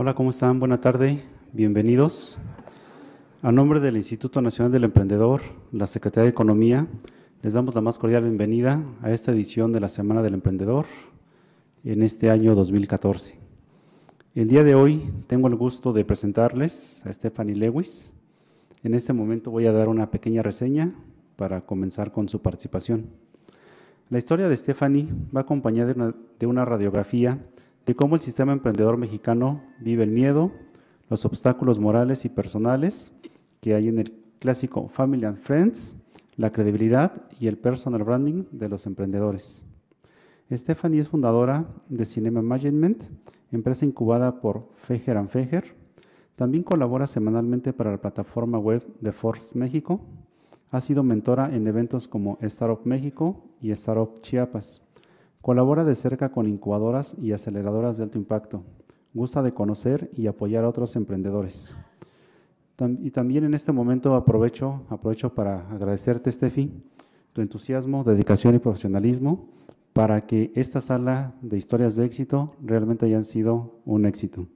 Hola, ¿cómo están? Buenas tarde, bienvenidos. A nombre del Instituto Nacional del Emprendedor, la Secretaría de Economía, les damos la más cordial bienvenida a esta edición de la Semana del Emprendedor en este año 2014. El día de hoy tengo el gusto de presentarles a Stephanie Lewis. En este momento voy a dar una pequeña reseña para comenzar con su participación. La historia de Stephanie va acompañada de una, de una radiografía de cómo el sistema emprendedor mexicano vive el miedo, los obstáculos morales y personales que hay en el clásico Family and Friends, la credibilidad y el personal branding de los emprendedores. Stephanie es fundadora de Cinema Management, empresa incubada por Feger and Fejer. También colabora semanalmente para la plataforma web de Force México. Ha sido mentora en eventos como Startup México y Startup Chiapas. Colabora de cerca con incubadoras y aceleradoras de alto impacto. Gusta de conocer y apoyar a otros emprendedores. Y también en este momento aprovecho, aprovecho para agradecerte, Steffi, tu entusiasmo, dedicación y profesionalismo para que esta sala de historias de éxito realmente hayan sido un éxito.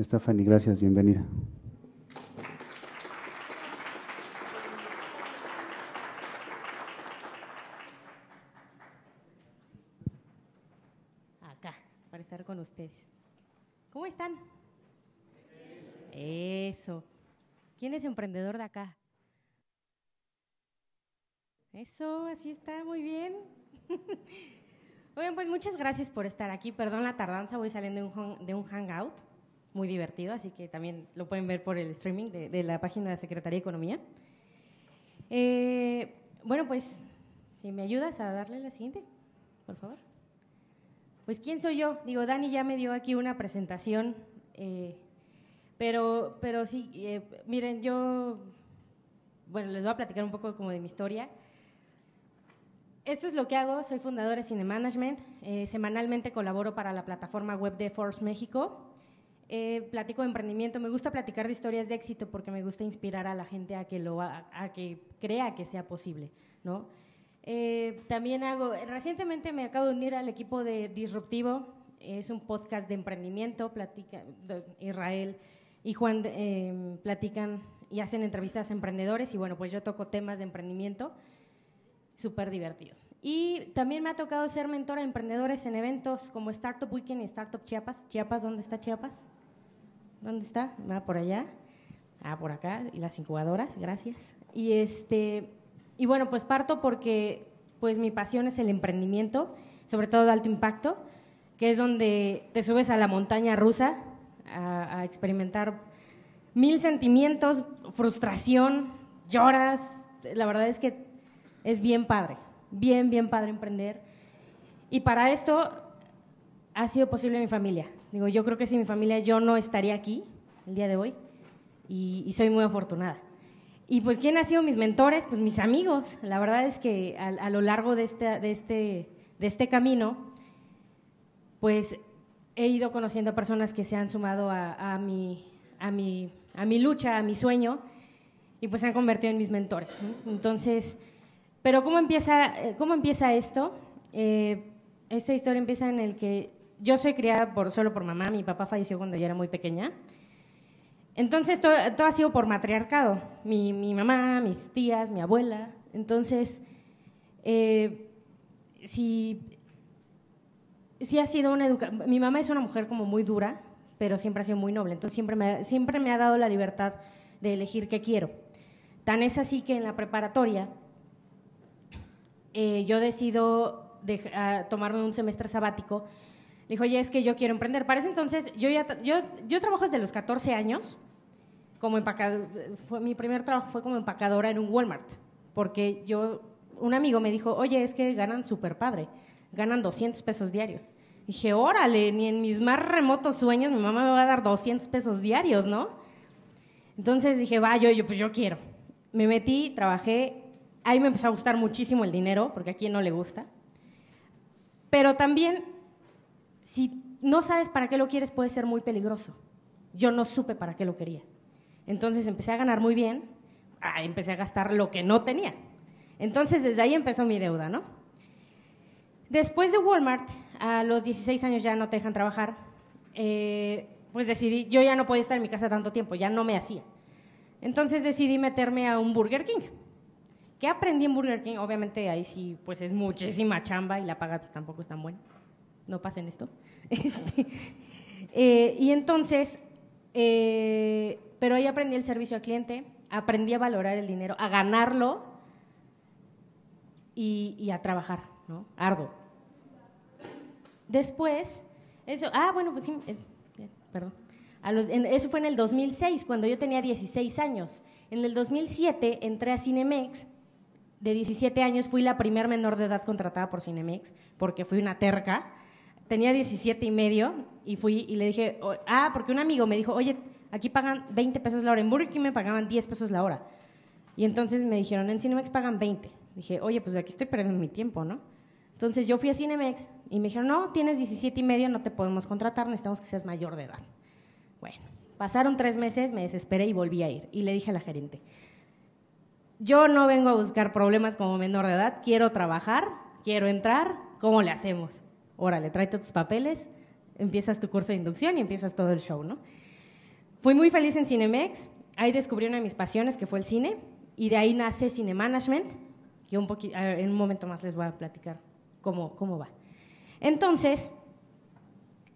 Stephanie, gracias, bienvenida. ustedes. ¿Cómo están? Eso. ¿Quién es emprendedor de acá? Eso, así está, muy bien. Bueno, pues muchas gracias por estar aquí. Perdón la tardanza, voy saliendo de un, hangout muy divertido, así que también lo pueden ver por el streaming de, la página de Secretaría de Economía. Eh, bueno, pues si me ayudas a darle la siguiente, por favor pues quién soy yo. Digo, Dani ya me dio aquí una presentación, eh, pero, pero sí, eh, miren, yo, bueno, les voy a platicar un poco como de mi historia. Esto es lo que hago, soy fundadora de Cine Management, eh, semanalmente colaboro para la plataforma web de Force México, platico de emprendimiento, me gusta platicar de historias de éxito porque me gusta inspirar a la gente a que, lo, a que crea que sea posible, ¿no? Eh, también hago, recientemente me acabo de unir al equipo de Disruptivo, es un podcast de emprendimiento, platica, Israel y Juan em, platican y hacen entrevistas a emprendedores y bueno, pues yo toco temas de emprendimiento, súper divertido. Y también me ha tocado ser mentora de emprendedores en eventos como Startup Weekend y Startup Chiapas. Chiapas, ¿dónde está Chiapas? ¿Dónde está? Va por allá. Ah, por acá. Y las incubadoras, gracias. Y este, y bueno, pues parto porque pues mi pasión es el emprendimiento, sobre todo de alto impacto, que es donde te subes a la montaña rusa a, experimentar mil sentimientos, frustración, lloras. La verdad es que es bien padre, bien, bien padre emprender. Y para esto ha sido posible mi familia. Digo, yo creo que sin mi familia yo no estaría aquí el día de hoy y soy muy afortunada. Y pues, ¿quién ha sido mis mentores? Pues mis amigos. La verdad es que a, lo largo este, de este, camino, pues he ido conociendo personas que se han sumado a, mi, lucha, a mi sueño, y pues se han convertido en mis mentores. Entonces, pero ¿cómo empieza, eh, cómo empieza esto? Eh, esta historia empieza en el que yo soy criada por, solo por mamá, mi papá falleció cuando yo era muy pequeña. Entonces, todo, ha sido por matriarcado. Mi, mamá, mis tías, mi abuela. Entonces, eh, si sí ha sido una educación. Mi mamá es una mujer como muy dura, pero siempre ha sido muy noble. Entonces siempre me, ha dado la libertad de elegir qué quiero. Tan es así que en la preparatoria eh, yo decido tomarme un semestre sabático. Le oye, es que yo quiero emprender. Para ese entonces, yo, yo trabajo desde los 14 años como mi primer trabajo fue como empacadora en un Walmart, porque yo, un amigo me dijo, oye, es que ganan súper padre, ganan 200 pesos diarios dije, órale, ni en mis más remotos sueños mi mamá me va a dar 200 pesos diarios, ¿no? Entonces dije, va, yo, yo, pues yo quiero. Me metí, trabajé, ahí me empezó a gustar muchísimo el dinero, porque a quién no le gusta. Pero también, si no sabes para qué lo quieres, puede ser muy peligroso. Yo no supe para qué lo quería. Entonces empecé a ganar muy bien, empecé a gastar lo que no tenía. Entonces desde ahí empezó mi deuda, ¿no? Después de Walmart, a los 16 años ya no te dejan trabajar, eh, pues decidí, yo ya no podía estar en mi casa tanto tiempo, ya no me hacía. Entonces decidí meterme a un Burger King. ¿Qué aprendí en Burger King? Obviamente ahí sí, pues es muchísima chamba y la paga pues, tampoco es tan buena. No pasen esto. Este, eh, y entonces eh, pero ahí aprendí el servicio al cliente, aprendí a valorar el dinero, a ganarlo y, a trabajar, ¿no? Ardo. Después, eso, ah, bueno, pues sí, eh, perdón. eso fue en el 2006, cuando yo tenía 16 años. En el 2007 entré a Cinemex. De 17 años fui la primer menor de edad contratada por Cinemex, porque fui una terca. Tenía 17 y medio y fui y le dije, ah, porque un amigo me dijo, oye, Aquí pagan 20 pesos la hora. En Burger King me pagaban 10 pesos la hora. Y entonces me dijeron, en Cinemex pagan 20. Dije, oye, pues aquí estoy perdiendo mi tiempo, ¿no? Entonces yo fui a Cinemex y me dijeron, no, tienes 17 y medio, no te podemos contratar, necesitamos que seas mayor de edad. Bueno, pasaron tres meses, me desesperé y volví a ir. Y le dije a la gerente, yo no vengo a buscar problemas como menor de edad, quiero trabajar, quiero entrar, ¿cómo le hacemos? Órale, tráete tus papeles, empiezas tu curso de inducción y empiezas todo el show, ¿no? Fui muy feliz en Cinemex, ahí descubrí una de mis pasiones que fue el cine y de ahí nace Cine Management, que un en un momento más les voy a platicar cómo, cómo va. Entonces,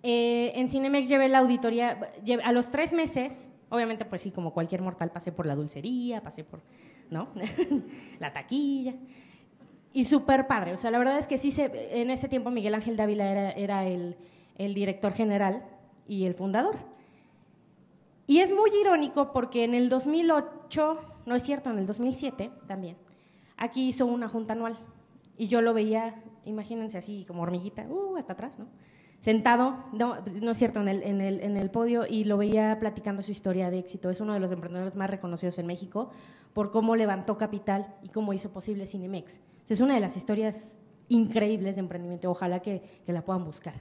eh, en Cinemex llevé la auditoría, a los tres meses, obviamente pues sí, como cualquier mortal, pasé por la dulcería, pasé por, ¿no? la taquilla. Y súper padre, o sea, la verdad es que sí, en ese tiempo Miguel Ángel Dávila era, el director general y el fundador. Y es muy irónico porque en el 2008, no es cierto, en el 2007 también, aquí hizo una junta anual y yo lo veía, imagínense así como hormiguita, uh, hasta atrás, ¿no? Sentado, no, es cierto, en el, en, el, podio y lo veía platicando su historia de éxito. Es uno de los emprendedores más reconocidos en México por cómo levantó capital y cómo hizo posible Cinemex. es una de las historias increíbles de emprendimiento, ojalá que, que la puedan buscar.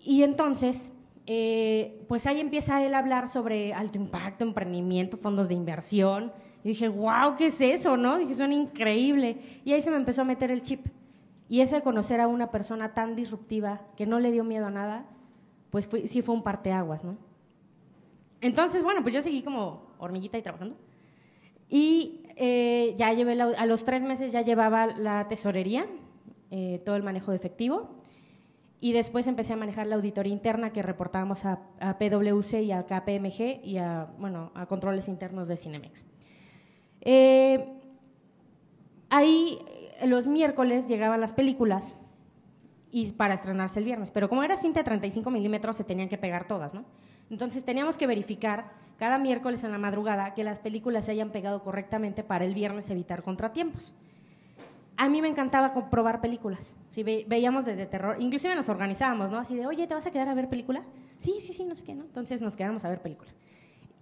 Y entonces, eh, pues ahí empieza él a hablar sobre alto impacto, emprendimiento, fondos de inversión. Y dije, wow, ¿qué es eso? ¿No? Dije, suena increíble. Y ahí se me empezó a meter el chip. Y ese de conocer a una persona tan disruptiva que no le dio miedo a nada, pues sí fue un parteaguas, Entonces, bueno, pues yo seguí como hormiguita y trabajando. Y eh, ya llevé, a los tres meses ya llevaba la tesorería, eh, todo el manejo de efectivo. Y después empecé a manejar la auditoría interna que reportábamos a, PwC y a KPMG y a, controles internos de Cinemex. Eh, ahí eh, los miércoles llegaban las películas y para estrenarse el viernes, pero como era cinta de 35 milímetros se tenían que pegar todas, ¿no? Entonces teníamos que verificar cada miércoles en la madrugada que las películas se hayan pegado correctamente para el viernes evitar contratiempos a mí me encantaba comprobar películas. Si veíamos desde terror, inclusive nos organizábamos, ¿no? Así de, oye, ¿te vas a quedar a ver película? Sí, sí, sí, no sé qué, Entonces nos quedamos a ver película.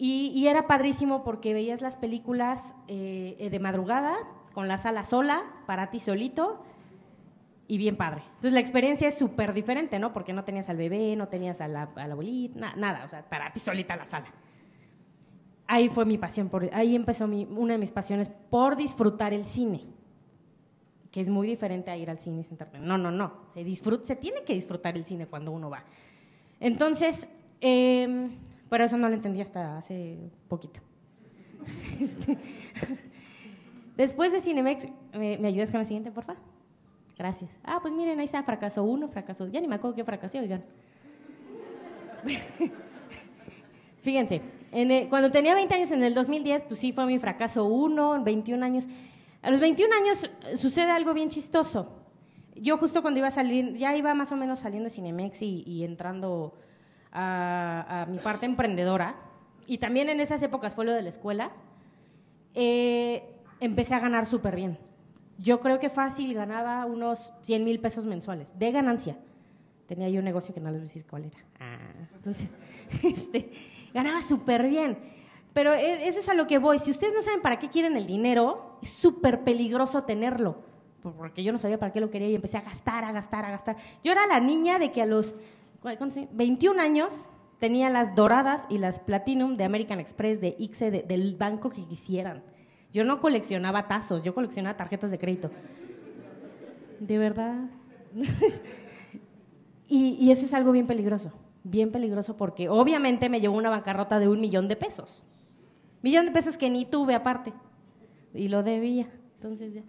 Y, era padrísimo porque veías las películas eh, de madrugada, con la sala sola, para ti solito, y bien padre. Entonces la experiencia es súper diferente, ¿no? Porque no tenías al bebé, no tenías a la, a abuelita, nada, o sea, para ti solita la sala. Ahí fue mi pasión, por, ahí empezó una de mis pasiones por disfrutar el cine que es muy diferente a ir al cine y sentarte. No, no, no. Se, disfruta, se tiene que disfrutar el cine cuando uno va. Entonces, eh, pero eso no lo entendí hasta hace poquito. Este, después de Cinemex, ¿me, ayudas con la siguiente, por favor? Gracias. Ah, pues miren, ahí está, fracaso uno, fracasó. Ya ni me acuerdo que fracasé, oigan. Fíjense, cuando tenía 20 años, en el 2010, pues sí fue mi fracaso uno, 21 años. A los 21 años sucede algo bien chistoso. Yo justo cuando iba a salir, ya iba más o menos saliendo de Cinemex y, entrando a, mi parte emprendedora, y también en esas épocas fue lo de la escuela, eh, empecé a ganar súper bien. Yo creo que fácil ganaba unos 100 mil pesos mensuales de ganancia. Tenía yo un negocio que no les voy a decir cuál era. Ah. entonces, este, ganaba súper bien. Pero eh, eso es a lo que voy. Si ustedes no saben para qué quieren el dinero, es súper peligroso tenerlo, porque yo no sabía para qué lo quería y empecé a gastar, a gastar, a gastar. Yo era la niña de que a los 21 años tenía las doradas y las platinum de American Express, de ICSE, del banco que quisieran. Yo no coleccionaba tazos, yo coleccionaba tarjetas de crédito. De verdad. y, y eso es algo bien peligroso, bien peligroso porque obviamente me llevó una bancarrota de un millón de pesos. Millón de pesos que ni tuve aparte y lo debía. Entonces, ya.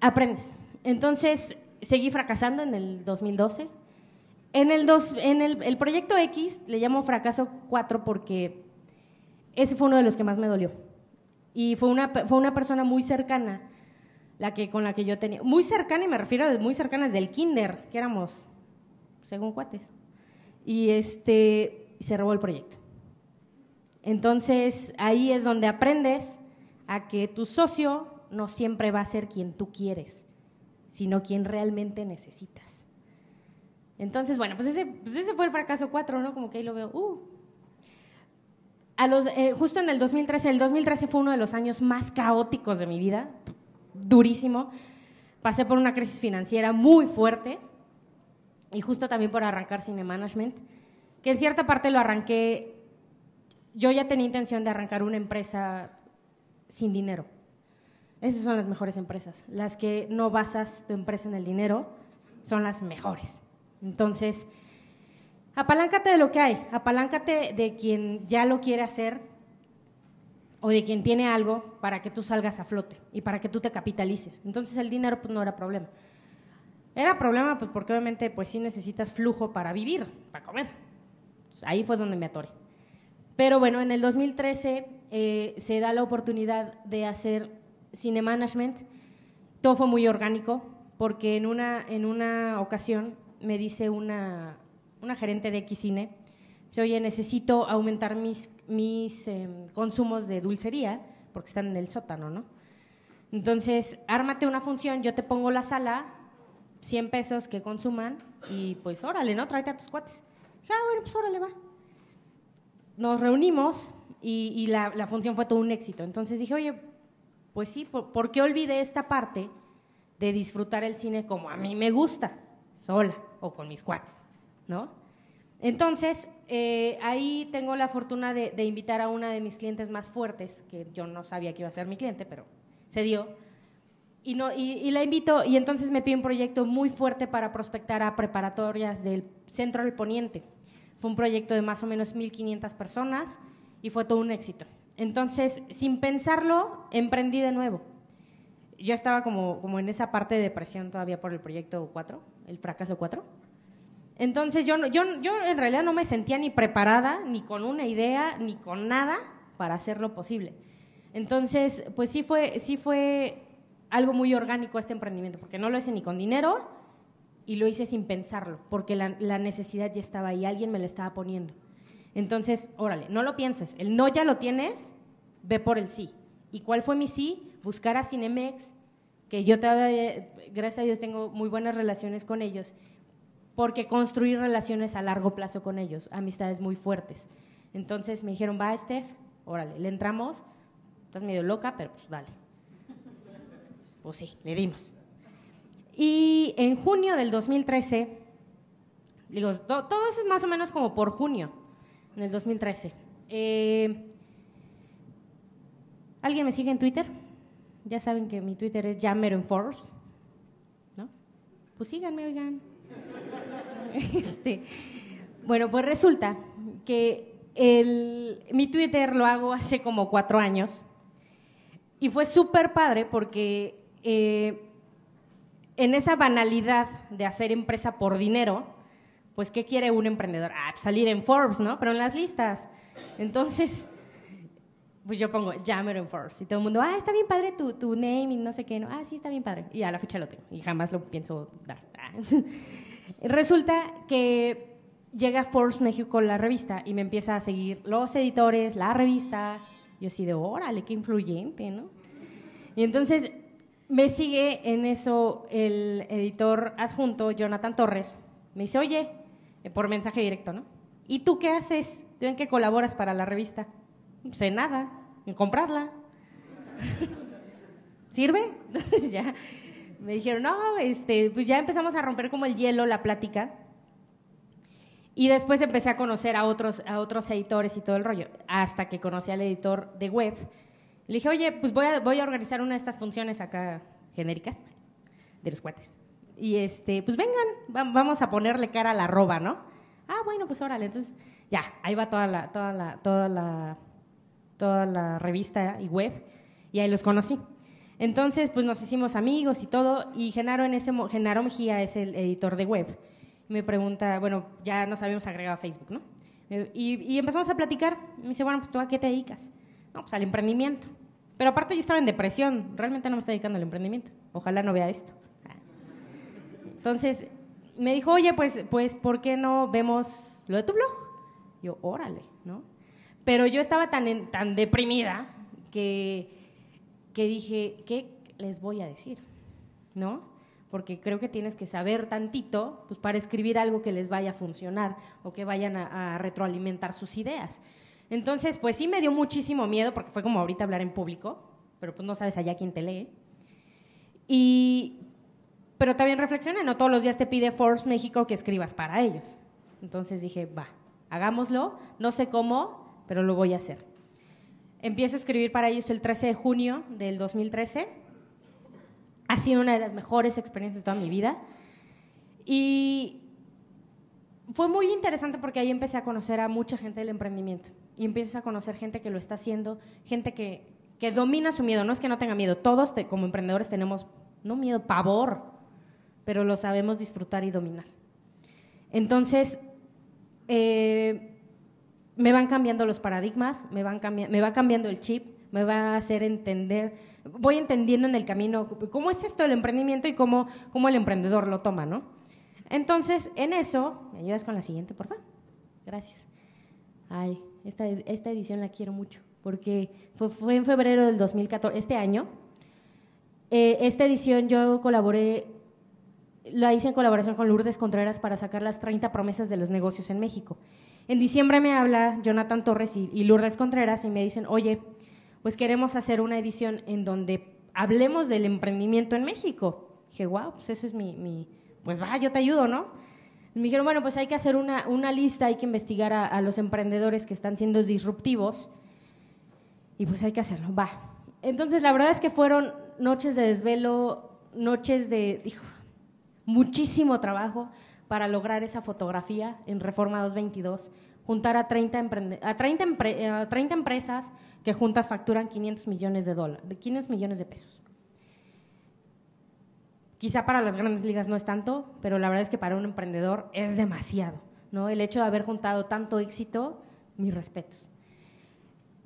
aprendes. Entonces, seguí fracasando en el 2012. En el, dos, en el, el proyecto X le llamo fracaso 4 porque ese fue uno de los que más me dolió. Y fue una, fue una persona muy cercana, la que, con la que yo tenía. Muy cercana, y me refiero a muy cercanas del kinder, que éramos, según cuates. Y este, se robó el proyecto. Entonces, ahí es donde aprendes a que tu socio no siempre va a ser quien tú quieres, sino quien realmente necesitas. Entonces, bueno, pues ese, pues ese fue el fracaso 4, ¿no? Como que ahí lo veo. Uh. A los, eh, justo en el 2013, el 2013 fue uno de los años más caóticos de mi vida, durísimo. Pasé por una crisis financiera muy fuerte y justo también por arrancar Cine Management, que en cierta parte lo arranqué, yo ya tenía intención de arrancar una empresa sin dinero. Esas son las mejores empresas. Las que no basas tu empresa en el dinero son las mejores. Entonces, apaláncate de lo que hay, apaláncate de quien ya lo quiere hacer o de quien tiene algo para que tú salgas a flote y para que tú te capitalices. Entonces el dinero pues, no era problema. Era problema pues, porque obviamente pues sí necesitas flujo para vivir, para comer. Pues, ahí fue donde me atoré. Pero bueno, en el 2013 eh, se da la oportunidad de hacer cine management. Todo fue muy orgánico, porque en una, en una ocasión me dice una, gerente de X Cine, oye, necesito aumentar mis, mis em, consumos de dulcería, porque están en el sótano, ¿no? Entonces, ármate una función, yo te pongo la sala, 100 pesos que consuman, y pues órale, ¿no? Tráete a tus cuates. Ah, bueno, pues órale, va. Nos reunimos, y, la, función fue todo un éxito. Entonces dije, oye, pues sí, ¿por, qué olvidé esta parte de disfrutar el cine como a mí me gusta, sola o con mis cuates, ¿no? Entonces, eh, ahí tengo la fortuna de, invitar a una de mis clientes más fuertes, que yo no sabía que iba a ser mi cliente, pero se dio. Y, no, y, y la invito, y entonces me pide un proyecto muy fuerte para prospectar a preparatorias del centro del Poniente. Fue un proyecto de más o menos 1.500 personas y fue todo un éxito. Entonces, sin pensarlo, emprendí de nuevo. Yo estaba como, en esa parte de depresión todavía por el proyecto 4, el fracaso 4. Entonces yo, yo, en realidad no me sentía ni preparada, ni con una idea, ni con nada para hacerlo posible. Entonces, pues sí fue, sí fue algo muy orgánico este emprendimiento, porque no lo hice ni con dinero y lo hice sin pensarlo, porque la, la necesidad ya estaba ahí, alguien me la estaba poniendo. Entonces, órale, no lo pienses. El no ya lo tienes, ve por el sí. ¿Y cuál fue mi sí? Buscar a Cinemex, que yo, todavía, gracias a Dios, tengo muy buenas relaciones con ellos, porque construir relaciones a largo plazo con ellos, amistades muy fuertes. Entonces me dijeron, va, Steph, órale, le entramos, estás medio loca, pero pues vale. Pues sí, le dimos. Y en junio del 2013, digo, todo eso es más o menos como por junio, en el 2013. Eh, ¿Alguien me sigue en Twitter? Ya saben que mi Twitter es Jammer en ¿No? Pues síganme, oigan. este, bueno, pues resulta que mi Twitter lo hago hace como cuatro años. Y fue súper padre porque eh, en esa banalidad de hacer empresa por dinero, pues, ¿qué quiere un emprendedor? Ah, pues, salir en Forbes, ¿no? Pero en las listas. Entonces, pues yo pongo Jammer en Forbes y todo el mundo, ah, está bien padre tu, tu name y no sé qué, no, ah, sí, está bien padre. Y a la fecha lo tengo y jamás lo pienso dar. Resulta que llega Forbes México la revista y me empieza a seguir los editores, la revista. Yo así de, órale, qué influyente, ¿no? Y entonces me sigue en eso el editor adjunto, Jonathan Torres. Me dice, oye, eh, por mensaje directo, ¿no? ¿Y tú qué haces? ¿Tú en qué colaboras para la revista? No sé nada, en comprarla. ¿Sirve? Entonces ya me dijeron, no, este, pues ya empezamos a romper como el hielo, la plática. Y después empecé a conocer a otros, a otros editores y todo el rollo, hasta que conocí al editor de web. Le dije, oye, pues voy a, voy a organizar una de estas funciones acá genéricas de los cuates y este, pues vengan, vamos a ponerle cara a la roba, ¿no? Ah, bueno, pues órale, entonces ya, ahí va toda la, toda la, toda la, toda la revista y web y ahí los conocí. Entonces, pues nos hicimos amigos y todo y Genaro en ese Mejía es el editor de web. Me pregunta, bueno, ya nos habíamos agregado a Facebook, ¿no? Eh, y, empezamos a platicar. Me dice, bueno, pues tú a qué te dedicas? No, pues al emprendimiento. Pero aparte yo estaba en depresión, realmente no me está dedicando al emprendimiento. Ojalá no vea esto. Entonces me dijo, oye, pues, pues, ¿por qué no vemos lo de tu blog? Yo, órale, ¿no? Pero yo estaba tan, tan deprimida que, que dije, ¿qué les voy a decir? ¿No? Porque creo que tienes que saber tantito pues, para escribir algo que les vaya a funcionar o que vayan a, a retroalimentar sus ideas. Entonces, pues sí me dio muchísimo miedo porque fue como ahorita hablar en público, pero pues no sabes allá quién te lee. Y, pero también reflexioné, no todos los días te pide Forbes México que escribas para ellos. Entonces dije, va, hagámoslo, no sé cómo, pero lo voy a hacer. Empiezo a escribir para ellos el 13 de junio del 2013. Ha sido una de las mejores experiencias de toda mi vida. Y fue muy interesante porque ahí empecé a conocer a mucha gente del emprendimiento. Y empiezas a conocer gente que lo está haciendo, gente que, que domina su miedo. No es que no tenga miedo, todos como emprendedores tenemos, no miedo, pavor pero lo sabemos disfrutar y dominar. Entonces, eh, me van cambiando los paradigmas, me, van me va cambiando el chip, me va a hacer entender, voy entendiendo en el camino cómo es esto el emprendimiento y cómo, cómo el emprendedor lo toma, ¿no? Entonces, en eso, ¿me ayudas con la siguiente, por favor? Gracias. Ay, esta, esta edición la quiero mucho, porque fue, en febrero del 2014, este año. Eh, esta edición yo colaboré la hice en colaboración con Lourdes Contreras para sacar las 30 promesas de los negocios en México. En diciembre me habla Jonathan Torres y, Lourdes Contreras y me dicen, oye, pues queremos hacer una edición en donde hablemos del emprendimiento en México. dije, wow, pues eso es mi, pues va, yo te ayudo, ¿no? me dijeron, bueno, pues hay que hacer una, una lista, hay que investigar a, a los emprendedores que están siendo disruptivos y pues hay que hacerlo, va. Entonces, la verdad es que fueron noches de desvelo, noches de, muchísimo trabajo para lograr esa fotografía en Reforma 222, juntar a 30, a eh, empresas que juntas facturan 500 millones de, dólares, 500 millones de pesos. Quizá para las grandes ligas no es tanto, pero la verdad es que para un emprendedor es demasiado. ¿no? El hecho de haber juntado tanto éxito, mis respetos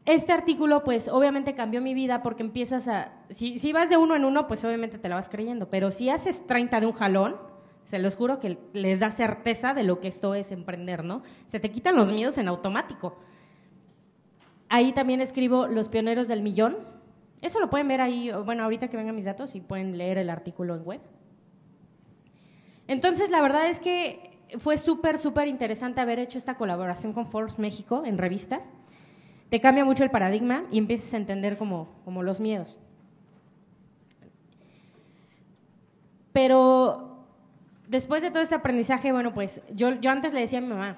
este artículo, pues obviamente cambió mi vida porque empiezas a. Si, vas de uno en uno, pues obviamente te la vas creyendo, pero si haces 30 de un jalón, se los juro que les da certeza de lo que esto es emprender, ¿no? Se te quitan los miedos en automático. Ahí también escribo Los Pioneros del Millón. Eso lo pueden ver ahí, bueno, ahorita que vengan mis datos y pueden leer el artículo en web. Entonces, la verdad es que fue súper, súper interesante haber hecho esta colaboración con Forbes México en revista te cambia mucho el paradigma y empiezas a entender como, como los miedos. Pero después de todo este aprendizaje, bueno, pues yo, yo antes le decía a mi mamá,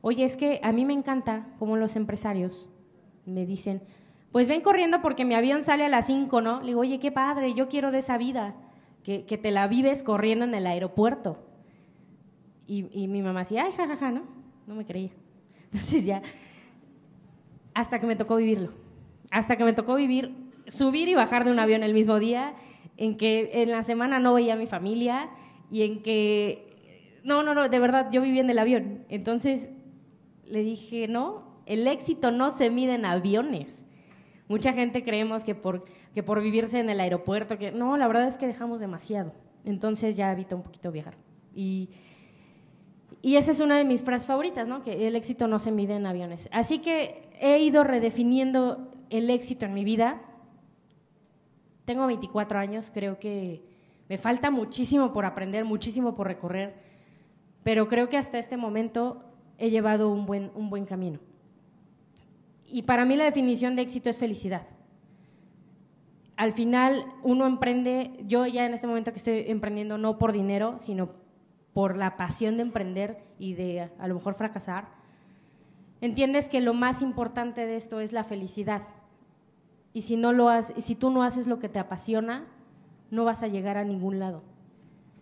oye, es que a mí me encanta como los empresarios me dicen, pues ven corriendo porque mi avión sale a las 5, ¿no? Le digo, oye, qué padre, yo quiero de esa vida, que, te la vives corriendo en el aeropuerto. Y, mi mamá decía, ay, jajaja, ja, ja, ¿no? No me creía. Entonces ya hasta que me tocó vivirlo. Hasta que me tocó vivir, subir y bajar de un avión el mismo día, en que en la semana no veía a mi familia y en que... No, no, no, de verdad, yo vivía en el avión. Entonces le dije, no, el éxito no se mide en aviones. Mucha gente creemos que por, por vivirse en el aeropuerto, que no, la verdad es que dejamos demasiado. Entonces ya evita un poquito viajar. Y y esa es una de mis frases favoritas, ¿no? Que el éxito no se mide en aviones. Así que he ido redefiniendo el éxito en mi vida. Tengo 24 años, creo que me falta muchísimo por aprender, muchísimo por recorrer, pero creo que hasta este momento he llevado un buen, un buen camino. Y para mí la definición de éxito es felicidad. Al final uno emprende, yo ya en este momento que estoy emprendiendo no por dinero, sino por por la pasión de emprender y de a lo mejor fracasar, entiendes que lo más importante de esto es la felicidad. Y si, no lo has, si tú no haces lo que te apasiona, no vas a llegar a ningún lado.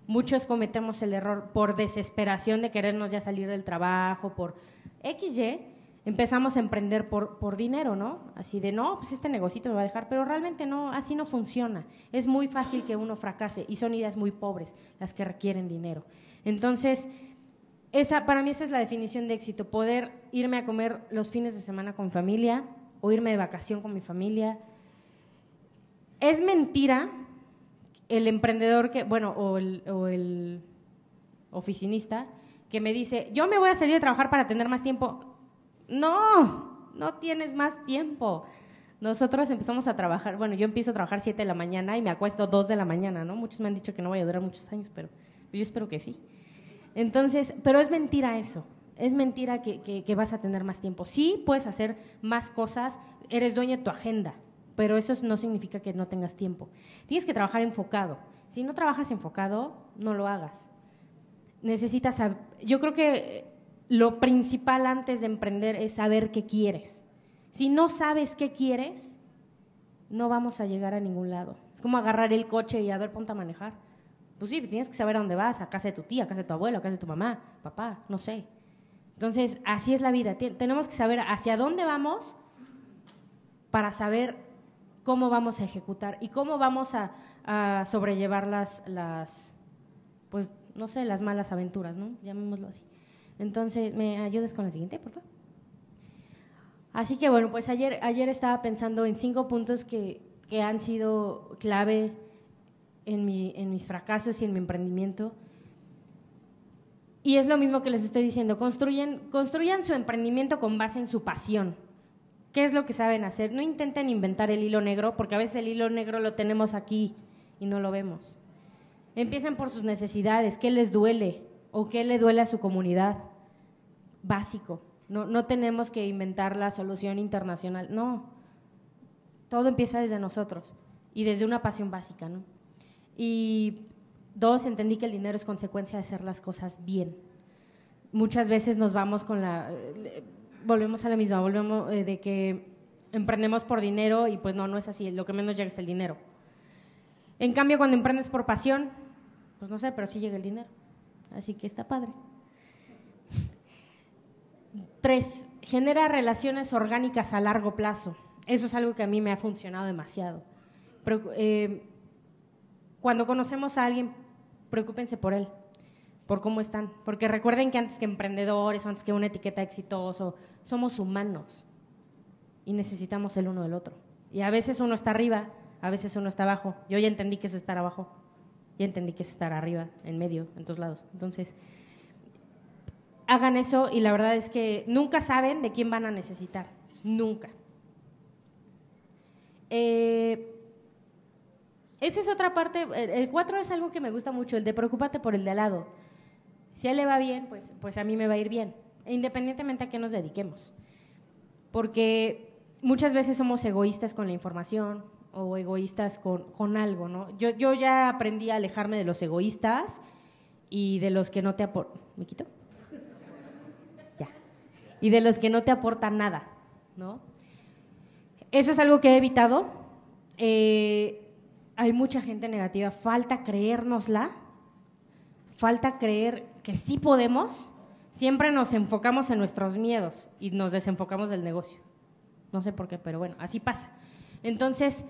Muchos cometemos el error por desesperación de querernos ya salir del trabajo, por XY, empezamos a emprender por, por dinero, ¿no? Así de, no, pues este negocito me va a dejar, pero realmente no, así no funciona. Es muy fácil que uno fracase y son ideas muy pobres las que requieren dinero. Entonces, esa, para mí esa es la definición de éxito, poder irme a comer los fines de semana con mi familia o irme de vacación con mi familia. Es mentira el emprendedor que, bueno, o el, o el oficinista que me dice, yo me voy a salir a trabajar para tener más tiempo. No, no tienes más tiempo. Nosotros empezamos a trabajar, bueno, yo empiezo a trabajar 7 de la mañana y me acuesto 2 de la mañana, ¿no? Muchos me han dicho que no voy a durar muchos años, pero yo espero que sí. Entonces, pero es mentira eso. Es mentira que, que, vas a tener más tiempo. Sí, puedes hacer más cosas, eres dueño de tu agenda, pero eso no significa que no tengas tiempo. Tienes que trabajar enfocado. Si no trabajas enfocado, no lo hagas. Necesitas, yo creo que eh, lo principal antes de emprender es saber qué quieres. Si no sabes qué quieres, no vamos a llegar a ningún lado. Es como agarrar el coche y a ver, ponte a manejar pues sí, tienes que saber a dónde vas, a casa de tu tía, a casa de tu abuelo, a casa de tu mamá, papá, no sé. Entonces, así es la vida. tenemos que saber hacia dónde vamos para saber cómo vamos a ejecutar y cómo vamos a, sobrellevar las, las, pues, no sé, las malas aventuras, ¿no? Llamémoslo así. Entonces, ¿me ayudas con la siguiente, por favor? Así que bueno, pues ayer, ayer estaba pensando en cinco puntos que, que han sido clave en, mis fracasos y en mi emprendimiento. Y es lo mismo que les estoy diciendo, construyen, construyan su emprendimiento con base en su pasión. ¿Qué es lo que saben hacer? No intenten inventar el hilo negro, porque a veces el hilo negro lo tenemos aquí y no lo vemos. Empiecen por sus necesidades, qué les duele o qué le duele a su comunidad. Básico. No, no tenemos que inventar la solución internacional, no. Todo empieza desde nosotros y desde una pasión básica, ¿no? Y dos, entendí que el dinero es consecuencia de hacer las cosas bien. Muchas veces nos vamos con la... Eh, volvemos a la misma, volvemos eh, de que emprendemos por dinero y pues no, no es así, lo que menos llega es el dinero. En cambio, cuando emprendes por pasión, pues no sé, pero sí llega el dinero. Así que está padre. Tres, genera relaciones orgánicas a largo plazo. Eso es algo que a mí me ha funcionado demasiado. Pero, eh, cuando conocemos a alguien, preocúpense por él, por cómo están. Porque recuerden que antes que emprendedores antes que una etiqueta exitoso, somos humanos y necesitamos el uno del otro. Y a veces uno está arriba, a veces uno está abajo. Yo ya entendí que es estar abajo, ya entendí que es estar arriba, en medio, en todos lados. Entonces, hagan eso y la verdad es que nunca saben de quién van a necesitar, nunca. Eh, esa es otra parte, el 4 es algo que me gusta mucho, el de preocúpate por el de al lado. Si a él le va bien, pues, pues a mí me va a ir bien, e independientemente a qué nos dediquemos. Porque muchas veces somos egoístas con la información o egoístas con, algo, ¿no? Yo, yo ya aprendí a alejarme de los egoístas y de los que no te aportan. ¿Me quito? Ya. Y de los que no te aportan nada, ¿no? Eso es algo que he evitado. Eh, hay mucha gente negativa, falta creérnosla, falta creer que sí podemos, siempre nos enfocamos en nuestros miedos y nos desenfocamos del negocio. No sé por qué, pero bueno, así pasa. Entonces,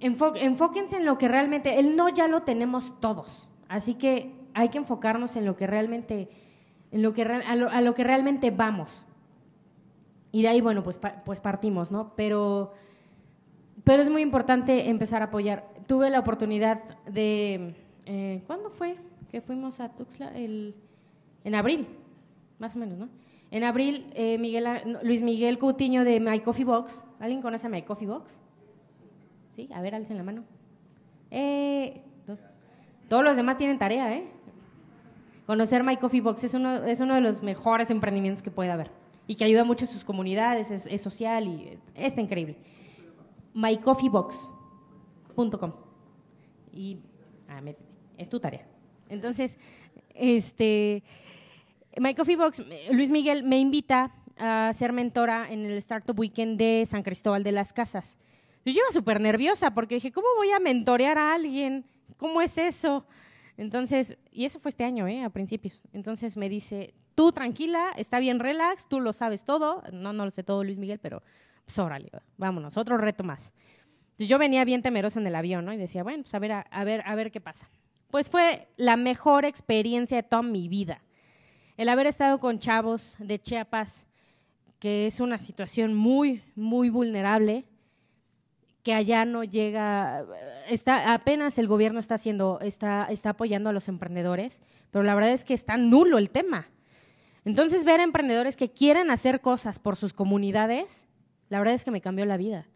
enfóquense en lo que realmente, el no ya lo tenemos todos, así que hay que enfocarnos en lo que realmente, en lo que, a, lo, que realmente vamos. Y de ahí, bueno, pues, pues partimos, ¿no? Pero pero es muy importante empezar a apoyar. Tuve la oportunidad de, eh, ¿cuándo fue que fuimos a Tuxtla? El, en abril, más o menos, ¿no? En abril, eh, Miguel, Luis Miguel Cutiño de My Coffee Box, ¿alguien conoce a My Coffee Box? Sí, a ver, alcen la mano. Eh, Todos los demás tienen tarea, ¿eh? Conocer My Coffee Box es uno, es uno de los mejores emprendimientos que puede haber y que ayuda mucho a sus comunidades, es, es social y está increíble mycoffeebox.com. Y ah, es tu tarea. Entonces, este, mycoffeebox, Luis Miguel me invita a ser mentora en el Startup Weekend de San Cristóbal de las Casas. Yo iba súper nerviosa porque dije, ¿cómo voy a mentorear a alguien? ¿Cómo es eso? Entonces, y eso fue este año, ¿eh? a principios. Entonces me dice, tú tranquila, está bien relax, tú lo sabes todo. No, no lo sé todo, Luis Miguel, pero pues órale, vámonos, otro reto más. yo venía bien temerosa en el avión, Y decía, bueno, pues a ver, ver, qué pasa. Pues fue la mejor experiencia de toda mi vida. El haber estado con chavos de Chiapas, que es una situación muy, muy vulnerable, que allá no llega, está, apenas el gobierno está haciendo, está, está apoyando a los emprendedores, pero la verdad es que está nulo el tema. Entonces ver a emprendedores que quieren hacer cosas por sus comunidades la verdad es que me cambió la vida.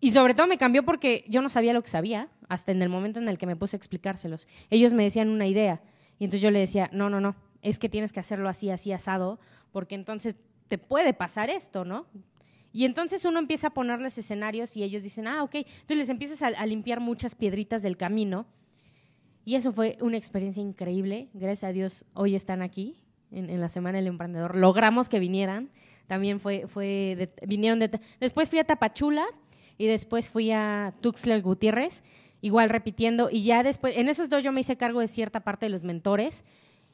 Y sobre todo me cambió porque yo no sabía lo que sabía, hasta en el momento en el que me puse a explicárselos. Ellos me decían una idea y entonces yo le decía, no, no, no, es que tienes que hacerlo así, así, asado, porque entonces te puede pasar esto, ¿no? Y entonces uno empieza a ponerles escenarios y ellos dicen, ah, ok. Entonces les empiezas a, limpiar muchas piedritas del camino. Y eso fue una experiencia increíble. Gracias a Dios, hoy están aquí, en la Semana del Emprendedor. Logramos que vinieran también fue, fue vinieron de... Después fui a Tapachula y después fui a Tuxler Gutiérrez, igual repitiendo, y ya después, en esos dos yo me hice cargo de cierta parte de los mentores,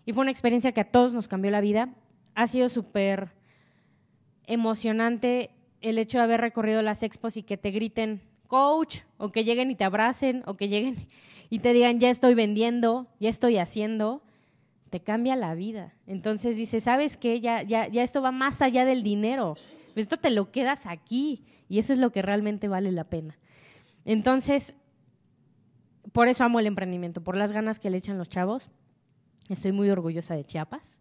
y fue una experiencia que a todos nos cambió la vida. Ha sido súper emocionante el hecho de haber recorrido las expos y que te griten coach, o que lleguen y te abracen, o que lleguen y te digan ya estoy vendiendo, ya estoy haciendo te cambia la vida. Entonces dice, ¿sabes qué? Ya, ya, esto va más allá del dinero. Esto te lo quedas aquí y eso es lo que realmente vale la pena. Entonces, por eso amo el emprendimiento, por las ganas que le echan los chavos. Estoy muy orgullosa de Chiapas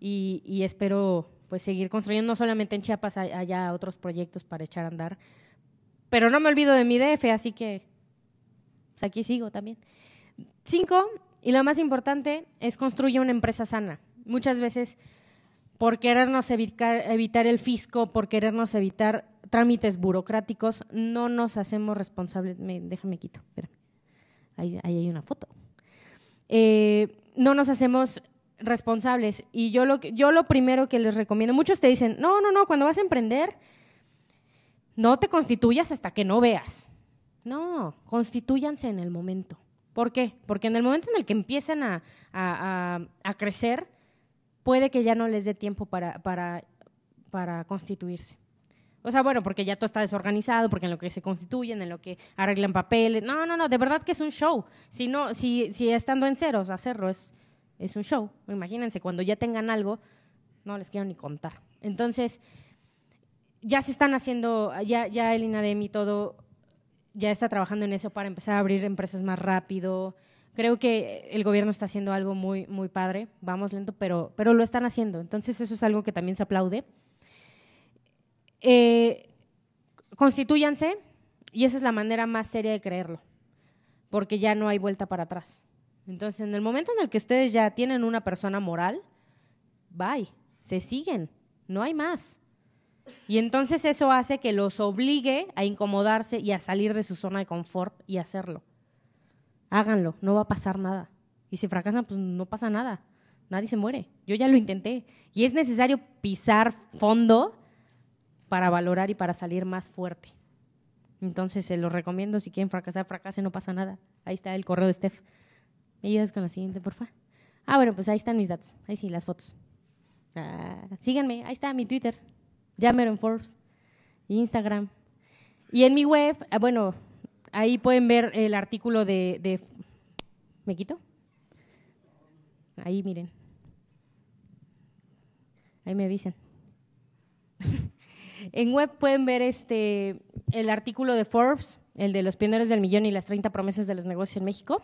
y, espero pues seguir construyendo no solamente en Chiapas, allá otros proyectos para echar a andar. Pero no me olvido de mi DF, así que pues, aquí sigo también. Cinco, y lo más importante es construir una empresa sana. Muchas veces por querernos evitar, el fisco, por querernos evitar trámites burocráticos, no nos hacemos responsables. déjame quito, Ahí, hay una foto. Eh, no nos hacemos responsables. Y yo lo, yo lo primero que les recomiendo, muchos te dicen, no, no, no, cuando vas a emprender, no te constituyas hasta que no veas. No, constituyanse en el momento. ¿Por qué? Porque en el momento en el que empiezan a, crecer, puede que ya no les dé tiempo para, para, para constituirse. O sea, bueno, porque ya todo está desorganizado, porque en lo que se constituyen, en lo que arreglan papeles. No, no, no, de verdad que es un show. Si no, si, estando en ceros hacerlo es, es un show. Imagínense, cuando ya tengan algo, no les quiero ni contar. Entonces, ya se están haciendo, ya, ya el INADEM todo ya está trabajando en eso para empezar a abrir empresas más rápido. Creo que el gobierno está haciendo algo muy, muy padre, vamos lento, pero, pero lo están haciendo. Entonces eso es algo que también se aplaude. Eh, constituyanse y esa es la manera más seria de creerlo, porque ya no hay vuelta para atrás. Entonces, en el momento en el que ustedes ya tienen una persona moral, bye, se siguen, no hay más. Y entonces eso hace que los obligue a incomodarse y a salir de su zona de confort y hacerlo. Háganlo, no va a pasar nada. Y si fracasan, pues no pasa nada. Nadie se muere. Yo ya lo intenté. Y es necesario pisar fondo para valorar y para salir más fuerte. Entonces se los recomiendo. Si quieren fracasar, fracase, no pasa nada. Ahí está el correo de Steph. ¿Me ayudas con la siguiente, porfa? Ah, bueno, pues ahí están mis datos. Ahí sí, las fotos. Ah, síganme, ahí está mi Twitter en Forbes, Instagram. Y en mi web, ah, bueno, ahí pueden ver el artículo de, ¿Me quito? Ahí miren. Ahí me avisan. en web pueden ver este el artículo de Forbes, el de los pioneros del millón y las 30 promesas de los negocios en México.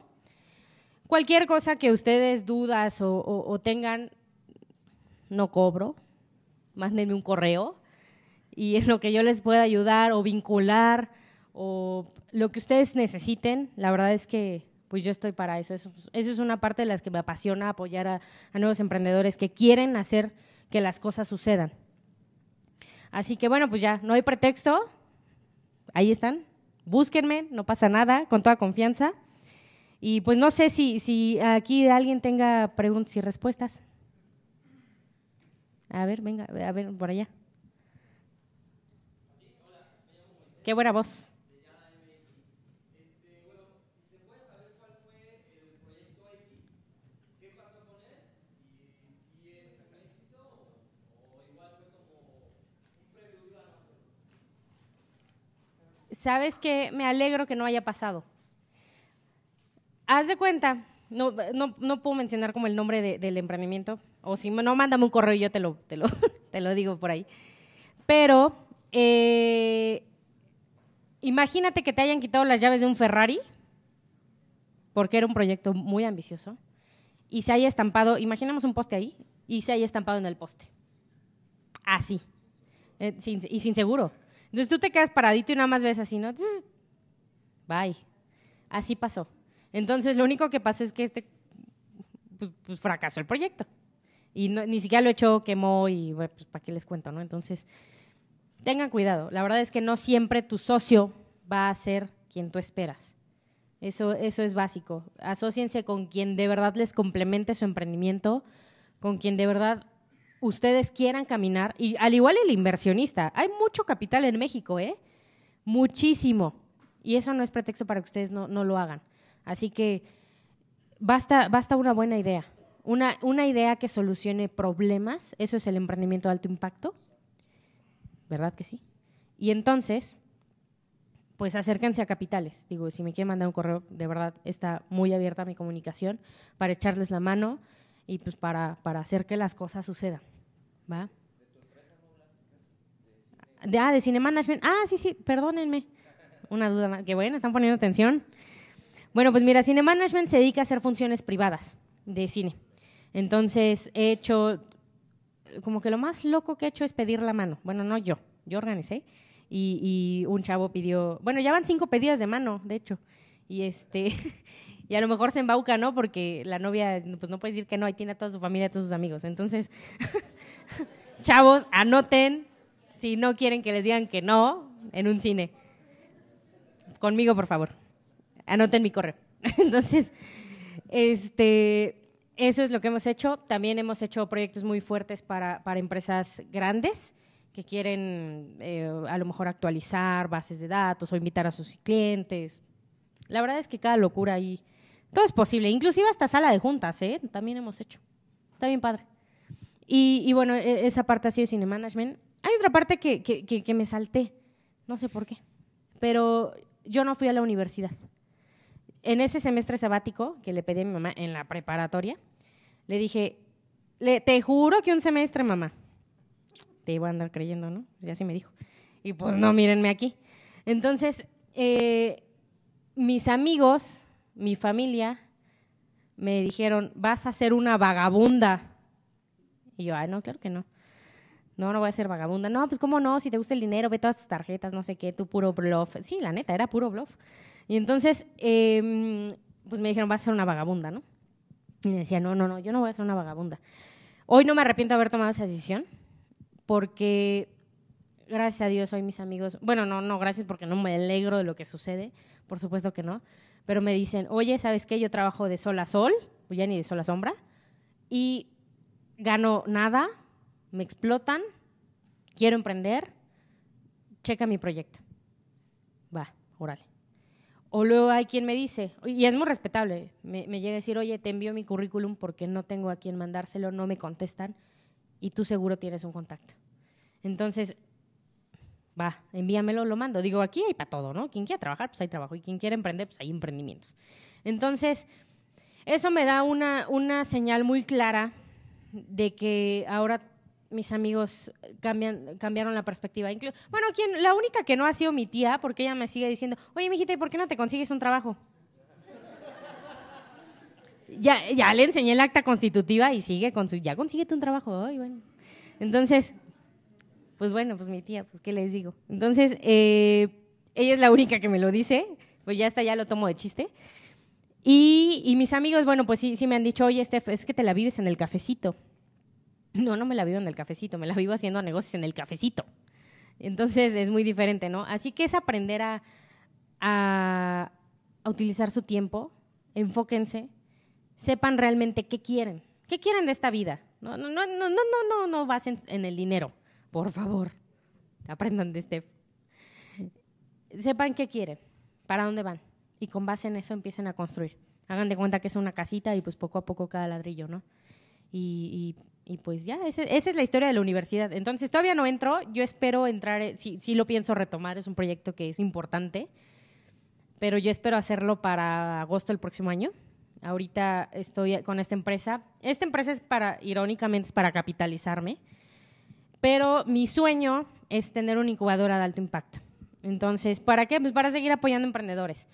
Cualquier cosa que ustedes dudas o tengan, no cobro. Mándenme un correo y en lo que yo les pueda ayudar o vincular o lo que ustedes necesiten, la verdad es que pues yo estoy para eso. Eso, es una parte de las que me apasiona apoyar a, nuevos emprendedores que quieren hacer que las cosas sucedan. Así que bueno, pues ya, no hay pretexto. Ahí están. Búsquenme, no pasa nada, con toda confianza. Y pues no sé si, si aquí alguien tenga preguntas y respuestas. A ver, venga, a ver, por allá. Qué buena voz. sabes que me alegro que no haya pasado. Haz de cuenta, no, puedo mencionar como el nombre del emprendimiento, o si no, mándame un correo y yo te lo, te lo, te lo digo por ahí. Pero eh, Imagínate que te hayan quitado las llaves de un Ferrari, porque era un proyecto muy ambicioso, y se haya estampado, imaginamos un poste ahí, y se haya estampado en el poste. Así. Eh, sin, y sin seguro. Entonces tú te quedas paradito y nada más ves así, ¿no? Bye. Así pasó. Entonces lo único que pasó es que este pues, pues fracasó el proyecto. Y ni siquiera lo echó, quemó y, bueno, pues, ¿para qué les cuento, no? Entonces, tengan cuidado. La verdad es que no siempre tu socio va a ser quien tú esperas. Eso, eso es básico. Asociense con quien de verdad les complemente su emprendimiento, con quien de verdad ustedes quieran caminar. Y al igual el inversionista, hay mucho capital en México, ¿eh? Muchísimo. Y eso no es pretexto para que ustedes no, no lo hagan. Así que basta, basta una buena idea. Una, una idea que solucione problemas, eso es el emprendimiento de alto impacto ¿verdad que sí? Y entonces, pues acérquense a Capitales. Digo, si me quieren mandar un correo, de verdad está muy abierta mi comunicación para echarles la mano y pues para, para hacer que las cosas sucedan. ¿Va? De, ah, de Cine Management. Ah, sí, sí, perdónenme. Una duda más. Qué bueno, están poniendo atención. Bueno, pues mira, Cine Management se dedica a hacer funciones privadas de cine. Entonces, he hecho como que lo más loco que he hecho es pedir la mano. Bueno, no yo, yo organicé. Y, un chavo pidió, bueno, ya van cinco pedidas de mano, de hecho. Y este, y a lo mejor se embauca, ¿no? Porque la novia, pues no puede decir que no, ahí tiene a toda su familia, a todos sus amigos. Entonces, chavos, anoten si no quieren que les digan que no en un cine. Conmigo, por favor. Anoten mi correo. Entonces, este, eso es lo que hemos hecho. También hemos hecho proyectos muy fuertes para, empresas grandes que quieren eh, a lo mejor actualizar bases de datos o invitar a sus clientes. La verdad es que cada locura ahí, todo es posible, inclusive hasta sala de juntas, ¿eh? también hemos hecho. Está bien padre. Y, bueno, e, esa parte ha sido Cine Management. Hay otra parte que, que, que me salté, no sé por qué, pero yo no fui a la universidad en ese semestre sabático que le pedí a mi mamá en la preparatoria, le dije, te juro que un semestre, mamá. Te iba a andar creyendo, ¿no? Y así me dijo. Y pues no, mírenme aquí. Entonces, eh, mis amigos, mi familia, me dijeron, vas a ser una vagabunda. Y yo, ay, no, claro que no. No, no voy a ser vagabunda. No, pues cómo no, si te gusta el dinero, ve todas tus tarjetas, no sé qué, tu puro bluff. Sí, la neta, era puro bluff. Y entonces, em, pues me dijeron, vas a ser una vagabunda, ¿no? Y decía, no, no, no, yo no voy a ser una vagabunda. Hoy no me arrepiento de haber tomado esa decisión, porque gracias a Dios hoy mis amigos, bueno, no, no, gracias porque no me alegro de lo que sucede, por supuesto que no, pero me dicen, oye, ¿sabes qué? Yo trabajo de sol a sol, ya ni de sol a sombra, y gano nada, me explotan, quiero emprender, checa mi proyecto. Va, órale. O luego hay quien me dice, y es muy respetable, me, llega a decir, oye, te envío mi currículum porque no tengo a quien mandárselo, no me contestan, y tú seguro tienes un contacto. Entonces, va, envíamelo, lo mando. Digo, aquí hay para todo, ¿no? Quien quiera trabajar, pues hay trabajo, y quien quiere emprender, pues hay emprendimientos. Entonces, eso me da una, una señal muy clara de que ahora mis amigos cambian, cambiaron la perspectiva. bueno, quien, la única que no ha sido mi tía, porque ella me sigue diciendo, oye, mijita, ¿y por qué no te consigues un trabajo? ya, ya le enseñé el acta constitutiva y sigue con su, ya consíguete un trabajo Entonces, pues bueno, pues mi tía, pues qué les digo. Entonces, eh, ella es la única que me lo dice, pues ya está, ya lo tomo de chiste. Y, y mis amigos, bueno, pues sí, sí me han dicho, oye, Steph, es que te la vives en el cafecito. No, no me la vivo en el cafecito, me la vivo haciendo negocios en el cafecito. Entonces es muy diferente, ¿no? Así que es aprender a, a, utilizar su tiempo, enfóquense, sepan realmente qué quieren, qué quieren de esta vida. No, no, no, no, no, no, no basen en el dinero, por favor. Aprendan de Steph. Sepan qué quieren, para dónde van. Y con base en eso empiecen a construir. Hagan de cuenta que es una casita y pues poco a poco cada ladrillo, ¿no? y, pues ya, esa es la historia de la universidad. Entonces todavía no entro, yo espero entrar, eh, sí, lo pienso retomar, es un proyecto que es importante, pero yo espero hacerlo para agosto del próximo año. Ahorita estoy con esta empresa. Esta empresa es para, irónicamente, es para capitalizarme, pero mi sueño es tener una incubadora de alto impacto. Entonces, ¿para qué? Pues para seguir apoyando emprendedores.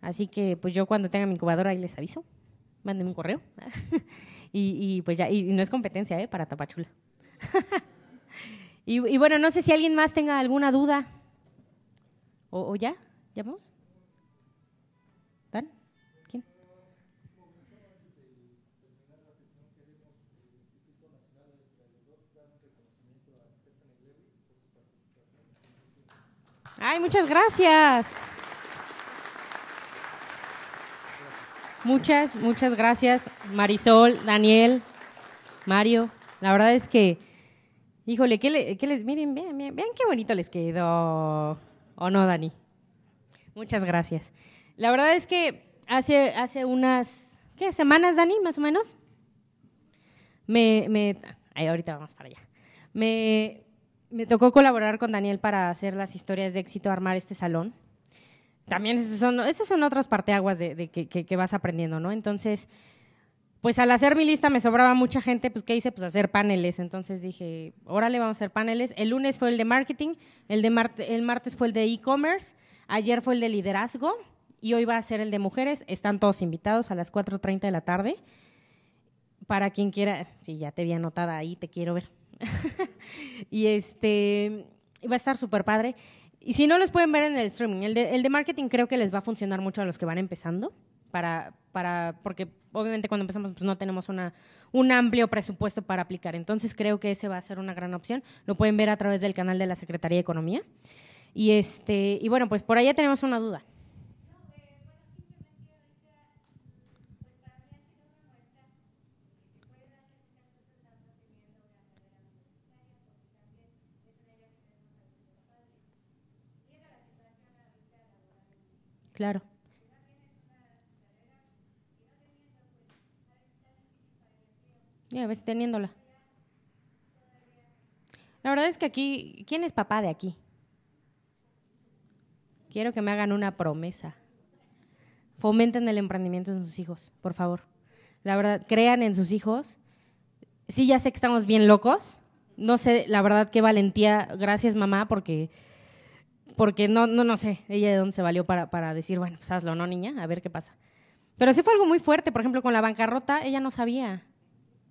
Así que, pues yo cuando tenga mi incubadora ahí les aviso. Mándenme un correo. Y, y pues ya, y, no es competencia, ¿eh? Para Tapachula. y, y, bueno, no sé si alguien más tenga alguna duda. ¿O, ya? ¿Ya vamos? ¿Van? ¿Quién? Ay, muchas gracias. Muchas, muchas gracias, Marisol, Daniel, Mario. La verdad es que, híjole, ¿qué, les, miren, vean, qué bonito les quedó. ¿O no, Dani? Muchas gracias. La verdad es que hace, hace unas, ¿qué? Semanas, Dani, más o menos. Me, me ahí ahorita vamos para allá. me tocó colaborar con Daniel para hacer las historias de éxito, armar este salón también esas son, otras parteaguas de, de que, vas aprendiendo, ¿no? Entonces, pues al hacer mi lista me sobraba mucha gente, pues ¿qué hice? Pues hacer paneles. Entonces dije, órale, vamos a hacer paneles. El lunes fue el de marketing, el, de el martes fue el de e-commerce, ayer fue el de liderazgo y hoy va a ser el de mujeres. Están todos invitados a las 4.30 de la tarde. Para quien quiera, sí, ya te había anotada ahí, te quiero ver. y este, va a estar súper padre. Y si no, los pueden ver en el streaming. El de, marketing creo que les va a funcionar mucho a los que van empezando, para, para, porque obviamente cuando empezamos pues no tenemos una, un amplio presupuesto para aplicar. Entonces creo que ese va a ser una gran opción. Lo pueden ver a través del canal de la Secretaría de Economía. Y, este, y bueno, pues por allá tenemos una duda. Claro. Ya a teniéndola. La verdad es que aquí, ¿quién es papá de aquí? Quiero que me hagan una promesa. Fomenten el emprendimiento en sus hijos, por favor. La verdad, crean en sus hijos. Sí, ya sé que estamos bien locos. No sé, la verdad, qué valentía. Gracias, mamá, porque porque no, no, no sé, ella de dónde se valió para, decir, bueno, pues hazlo, ¿no, niña? A ver qué pasa. Pero sí fue algo muy fuerte, por ejemplo, con la bancarrota, ella no sabía.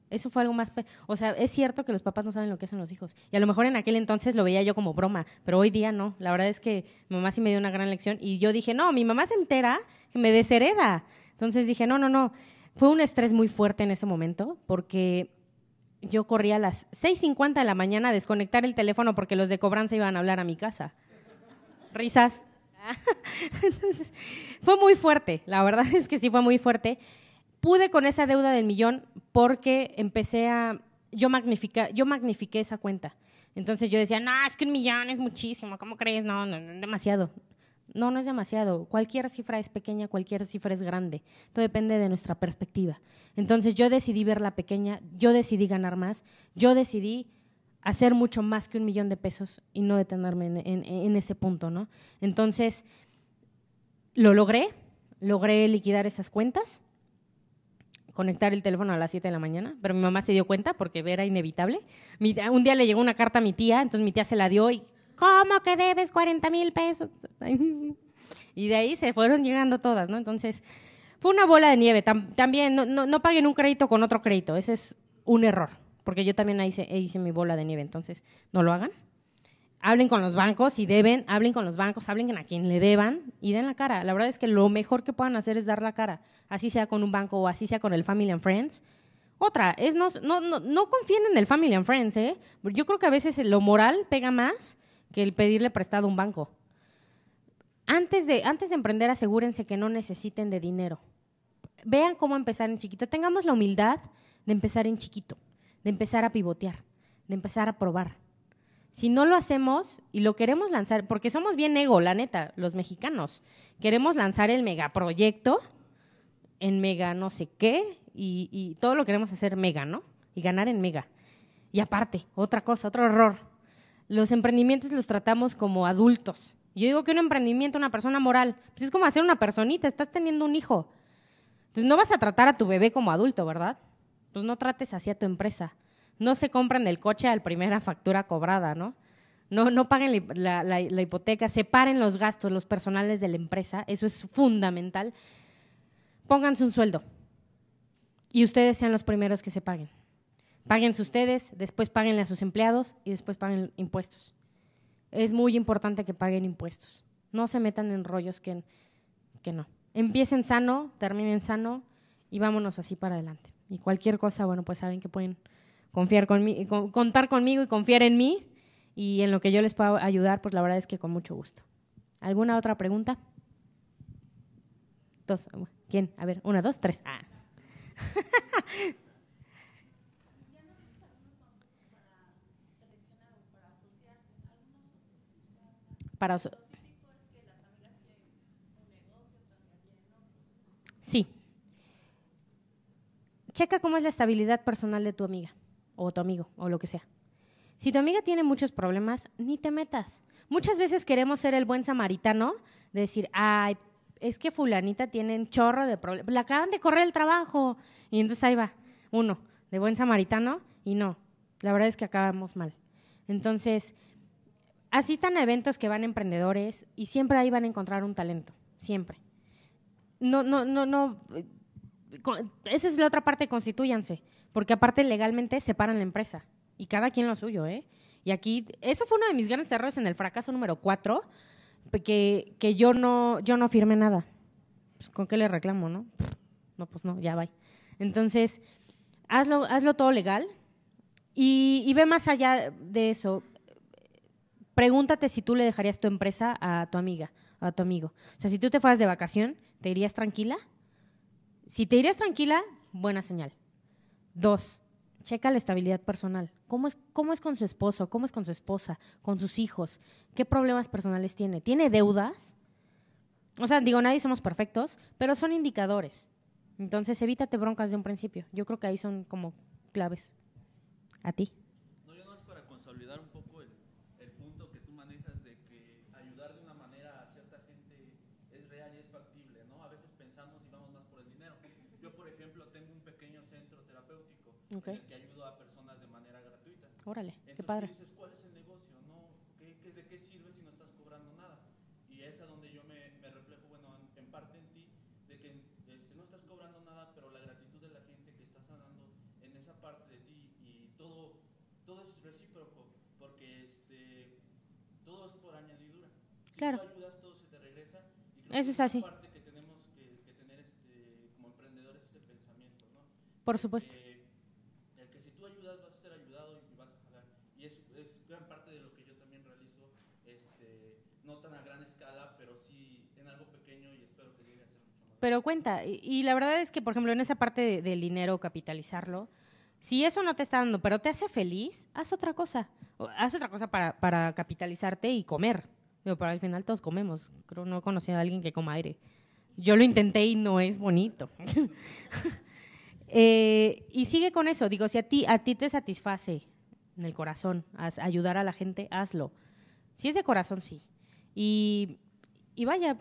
Eso fue algo más... O sea, es cierto que los papás no saben lo que hacen los hijos. Y a lo mejor en aquel entonces lo veía yo como broma, pero hoy día no. La verdad es que mamá sí me dio una gran lección y yo dije, no, mi mamá se entera que me deshereda. Entonces dije, no, no, no. Fue un estrés muy fuerte en ese momento porque yo corría a las 6.50 de la mañana a desconectar el teléfono porque los de cobranza iban a hablar a mi casa risas. Entonces, fue muy fuerte, la verdad es que sí fue muy fuerte. Pude con esa deuda del millón porque empecé a, yo, magnifica, yo magnifiqué esa cuenta. Entonces yo decía, no, es que un millón es muchísimo, ¿cómo crees? No, no, no, demasiado. No, no es demasiado. Cualquier cifra es pequeña, cualquier cifra es grande. Todo depende de nuestra perspectiva. Entonces yo decidí verla pequeña, yo decidí ganar más, yo decidí hacer mucho más que un millón de pesos y no detenerme en, ese punto, ¿no? Entonces, lo logré, logré liquidar esas cuentas, conectar el teléfono a las 7 de la mañana, pero mi mamá se dio cuenta porque era inevitable. un día le llegó una carta a mi tía, entonces mi tía se la dio y, ¿cómo que debes 40 mil pesos? y de ahí se fueron llegando todas, ¿no? Entonces, fue una bola de nieve. también, no paguen un crédito con otro crédito, ese es un error porque yo también hice, hice mi bola de nieve, entonces no lo hagan. Hablen con los bancos y deben, hablen con los bancos, hablen a quien le deban y den la cara. La verdad es que lo mejor que puedan hacer es dar la cara, así sea con un banco o así sea con el Family and Friends. Otra, es no, no, confíen en el Family and Friends, ¿eh? Yo creo que a veces lo moral pega más que el pedirle prestado a un banco. Antes de, antes de emprender, asegúrense que no necesiten de dinero. Vean cómo empezar en chiquito. Tengamos la humildad de empezar en chiquito de empezar a pivotear, de empezar a probar. Si no lo hacemos y lo queremos lanzar, porque somos bien ego, la neta, los mexicanos, queremos lanzar el megaproyecto en mega no sé qué y, y todo lo queremos hacer mega, ¿no? Y ganar en mega. Y aparte, otra cosa, otro error. Los emprendimientos los tratamos como adultos. Yo digo que un emprendimiento, una persona moral, pues es como hacer una personita, estás teniendo un hijo. Entonces no vas a tratar a tu bebé como adulto, ¿verdad? pues no trates así a tu empresa. No se compren el coche a la primera factura cobrada, ¿no? No, no paguen la, hipoteca, separen los gastos, los personales de la empresa, eso es fundamental. Pónganse un sueldo y ustedes sean los primeros que se paguen. Páguense ustedes, después páguenle a sus empleados y después paguen impuestos. Es muy importante que paguen impuestos. No se metan en rollos que, que no. Empiecen sano, terminen sano y vámonos así para adelante y cualquier cosa, bueno, pues saben que pueden confiar con, contar conmigo y confiar en mí y en lo que yo les pueda ayudar, pues la verdad es que con mucho gusto. ¿Alguna otra pregunta? Dos, ah, ¿quién? A ver, una, dos, tres. Ah. Para sí, checa cómo es la estabilidad personal de tu amiga o tu amigo o lo que sea. Si tu amiga tiene muchos problemas, ni te metas. Muchas veces queremos ser el buen samaritano de decir, ay, es que fulanita tiene un chorro de problemas, la acaban de correr el trabajo. Y entonces ahí va, uno, de buen samaritano, y no, la verdad es que acabamos mal. Entonces, así están eventos que van emprendedores y siempre ahí van a encontrar un talento, siempre. No, no, no, no, esa es la otra parte, constituyanse, porque aparte legalmente separan la empresa y cada quien lo suyo, ¿eh? Y aquí, eso fue uno de mis grandes errores en el fracaso número cuatro, que, yo, no, yo no firmé nada. Pues, ¿Con qué le reclamo, no? No, pues no, ya va. Entonces, hazlo, hazlo todo legal y, ve más allá de eso. Pregúntate si tú le dejarías tu empresa a tu amiga, a tu amigo. O sea, si tú te fueras de vacación, ¿te irías tranquila? Si te irías tranquila, buena señal. Dos, checa la estabilidad personal. ¿Cómo es, con su esposo? ¿Cómo es con su esposa? ¿Con sus hijos? ¿Qué problemas personales tiene? ¿Tiene deudas? O sea, digo, nadie somos perfectos, pero son indicadores. Entonces, evítate broncas de un principio. Yo creo que ahí son como claves. A ti. En el que ayudo a personas de manera gratuita. Órale, Entonces, qué padre. Tú dices, ¿cuál es el negocio? No, ¿qué, de qué sirve si no estás cobrando nada? Y es a donde yo me, me reflejo, bueno, en, parte en ti, de que este, no estás cobrando nada, pero la gratitud de la gente que estás dando en esa parte de ti y todo, todo es recíproco, porque este, todo es por añadidura. Si claro. tú ayudas, todo se te regresa. Y creo Eso que es así. parte que tenemos que, tener este, como emprendedores ese pensamiento, ¿no? Por supuesto. Eh, Pero cuenta, y, la verdad es que, por ejemplo, en esa parte del dinero, capitalizarlo, si eso no te está dando, pero te hace feliz, haz otra cosa. haz otra cosa para, capitalizarte y comer. Digo, pero al final todos comemos. Creo no he a alguien que coma aire. Yo lo intenté y no es bonito. Eh, y sigue con eso. Digo, si a ti, a ti te satisface en el corazón ayudar a la gente, hazlo. Si es de corazón, sí. y vaya,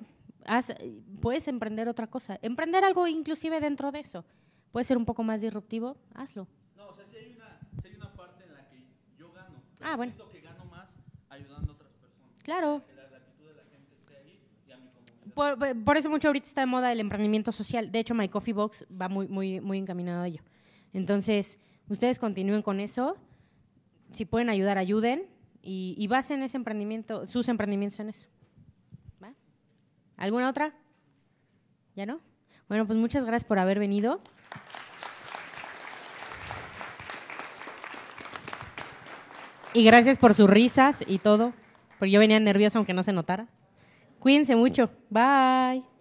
puedes emprender otra cosa. Emprender algo inclusive dentro de eso. Puede ser un poco más disruptivo, hazlo. No, o sea, si una, parte en la que yo gano. Ah, que gano más ayudando a otras personas. Claro. Por, eso mucho ahorita está de moda el emprendimiento social. De hecho, My Coffee Box va muy, muy, muy encaminado a ello. Entonces, ustedes continúen con eso. Si pueden ayudar, ayuden. Y, y basen ese emprendimiento, sus emprendimientos en eso. ¿Alguna otra? ¿Ya no? Bueno, pues muchas gracias por haber venido. Y gracias por sus risas y todo, porque yo venía nerviosa aunque no se notara. Cuídense mucho. Bye.